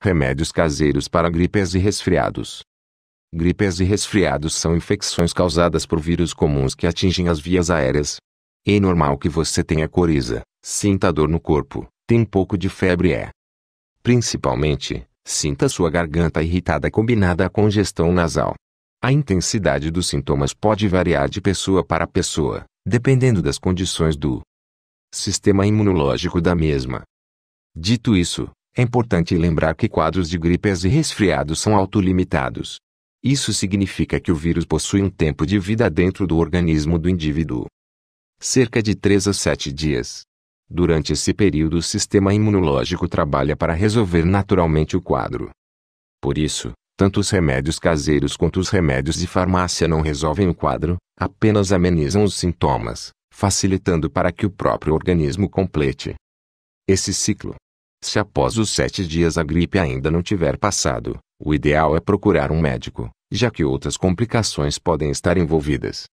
Remédios caseiros para gripes e resfriados. Gripes e resfriados são infecções causadas por vírus comuns que atingem as vias aéreas. É normal que você tenha coriza, sinta dor no corpo, tenha um pouco de febre é. Principalmente, sinta sua garganta irritada combinada à congestão nasal. A intensidade dos sintomas pode variar de pessoa para pessoa, dependendo das condições do sistema imunológico da mesma. Dito isso, é importante lembrar que quadros de gripes e resfriados são autolimitados. Isso significa que o vírus possui um tempo de vida dentro do organismo do indivíduo. Cerca de 3 a 7 dias. Durante esse período o sistema imunológico trabalha para resolver naturalmente o quadro. Por isso, tanto os remédios caseiros quanto os remédios de farmácia não resolvem o quadro, apenas amenizam os sintomas, facilitando para que o próprio organismo complete esse ciclo. Se após os sete dias a gripe ainda não tiver passado, o ideal é procurar um médico, já que outras complicações podem estar envolvidas.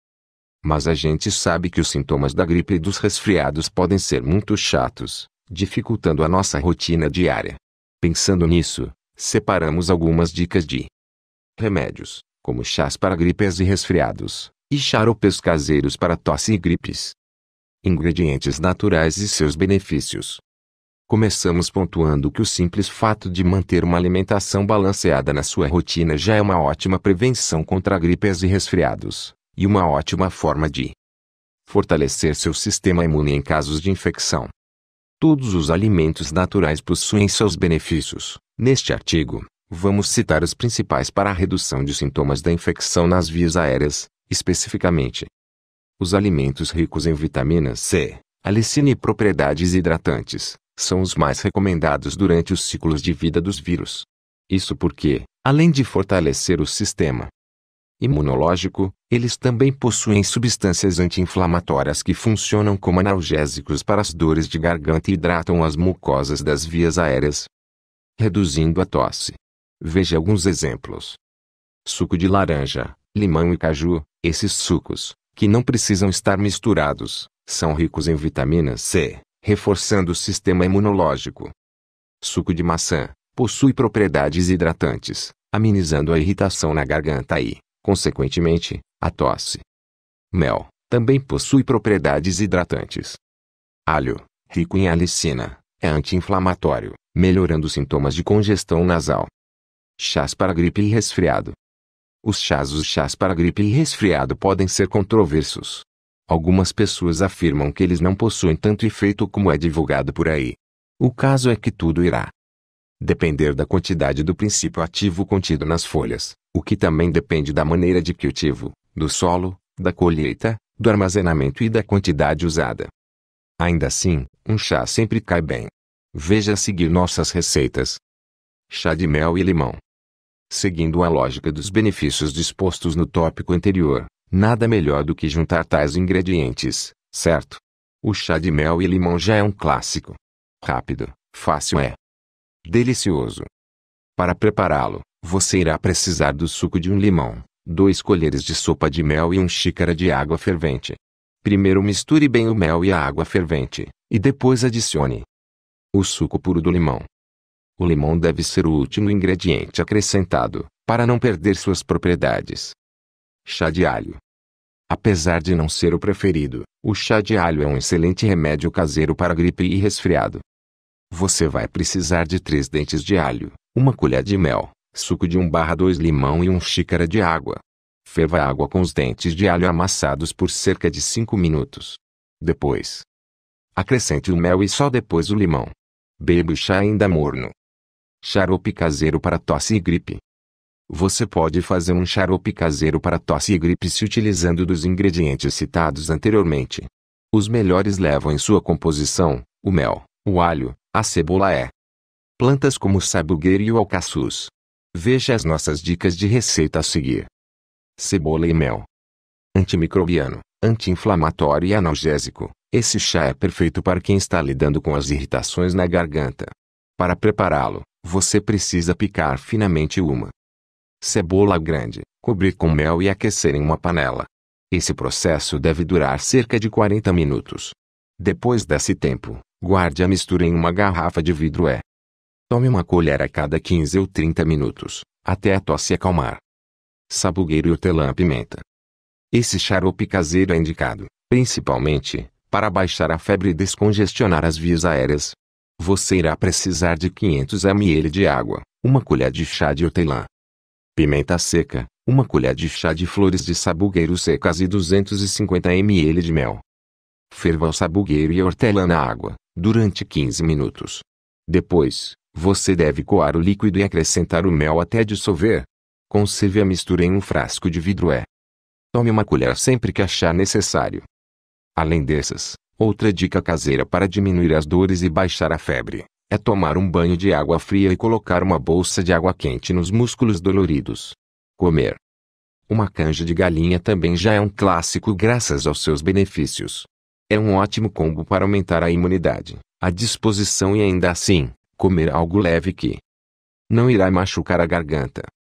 Mas a gente sabe que os sintomas da gripe e dos resfriados podem ser muito chatos, dificultando a nossa rotina diária. Pensando nisso, separamos algumas dicas de remédios, como chás para gripes e resfriados, e xaropes caseiros para tosse e gripes. Ingredientes naturais e seus benefícios. Começamos pontuando que o simples fato de manter uma alimentação balanceada na sua rotina já é uma ótima prevenção contra gripes e resfriados, e uma ótima forma de fortalecer seu sistema imune em casos de infecção. Todos os alimentos naturais possuem seus benefícios. Neste artigo, vamos citar os principais para a redução de sintomas da infecção nas vias aéreas, especificamente. Os alimentos ricos em vitamina C, alicina e propriedades hidratantes, são os mais recomendados durante os ciclos de vida dos vírus. Isso porque, além de fortalecer o sistema imunológico, eles também possuem substâncias anti-inflamatórias que funcionam como analgésicos para as dores de garganta e hidratam as mucosas das vias aéreas, reduzindo a tosse. Veja alguns exemplos. Suco de laranja, limão e caju, esses sucos, que não precisam estar misturados, são ricos em vitamina C, reforçando o sistema imunológico. Suco de maçã possui propriedades hidratantes, amenizando a irritação na garganta e, consequentemente, a tosse. Mel também possui propriedades hidratantes. Alho, rico em alicina, é anti-inflamatório, melhorando sintomas de congestão nasal. Chás para gripe e resfriado. Os chás Os chás para gripe e resfriado podem ser controversos, Algumas pessoas afirmam que eles não possuem tanto efeito como é divulgado por aí. O caso é que tudo irá depender da quantidade do princípio ativo contido nas folhas, o que também depende da maneira de que o cultivo, do solo, da colheita, do armazenamento e da quantidade usada. Ainda assim, um chá sempre cai bem. Veja a seguir nossas receitas. Chá de mel e limão. Seguindo a lógica dos benefícios dispostos no tópico anterior, Nada melhor do que juntar tais ingredientes, certo? O chá de mel e limão já é um clássico. Rápido, fácil é delicioso. Para prepará-lo, você irá precisar do suco de um limão, dois colheres de sopa de mel e um xícara de água fervente. Primeiro misture bem o mel e a água fervente, e depois adicione o suco puro do limão. O limão deve ser o último ingrediente acrescentado, para não perder suas propriedades. Chá de alho. Apesar de não ser o preferido, o chá de alho é um excelente remédio caseiro para gripe e resfriado. Você vai precisar de três dentes de alho, uma colher de mel, suco de 1 barra 2 limão e 1 xícara de água. Ferva a água com os dentes de alho amassados por cerca de 5 minutos. Depois, acrescente o mel e só depois o limão. Beba o chá ainda morno. Xarope caseiro para tosse e gripe. Você pode fazer um xarope caseiro para tosse e gripe se utilizando dos ingredientes citados anteriormente. Os melhores levam em sua composição o mel, o alho, a cebola e Plantas como o sabugueiro e o alcaçuz. Veja as nossas dicas de receita a seguir. Cebola e mel. Antimicrobiano, anti-inflamatório e analgésico. Esse chá é perfeito para quem está lidando com as irritações na garganta. Para prepará-lo, você precisa picar finamente uma cebola grande, cobrir com mel e aquecer em uma panela. Esse processo deve durar cerca de 40 minutos. Depois desse tempo, guarde a mistura em uma garrafa de vidro é. Tome uma colher a cada 15 ou 30 minutos, até a tosse acalmar. Sabugueiro e hortelã-pimenta. Esse xarope caseiro é indicado, principalmente, para baixar a febre e descongestionar as vias aéreas. Você irá precisar de 500 ml de água, uma colher de chá de hortelã, Pimenta seca, uma colher de chá de flores de sabugueiro secas e 250 ml de mel. Ferva o sabugueiro e a hortelã na água, durante 15 minutos. Depois, você deve coar o líquido e acrescentar o mel até dissolver. Conserve a mistura em um frasco de vidro é. Tome uma colher sempre que achar necessário. Além dessas, outra dica caseira para diminuir as dores e baixar a febre é tomar um banho de água fria e colocar uma bolsa de água quente nos músculos doloridos. Comer. Uma canja de galinha também já é um clássico graças aos seus benefícios. É um ótimo combo para aumentar a imunidade, a disposição e ainda assim, comer algo leve que não irá machucar a garganta.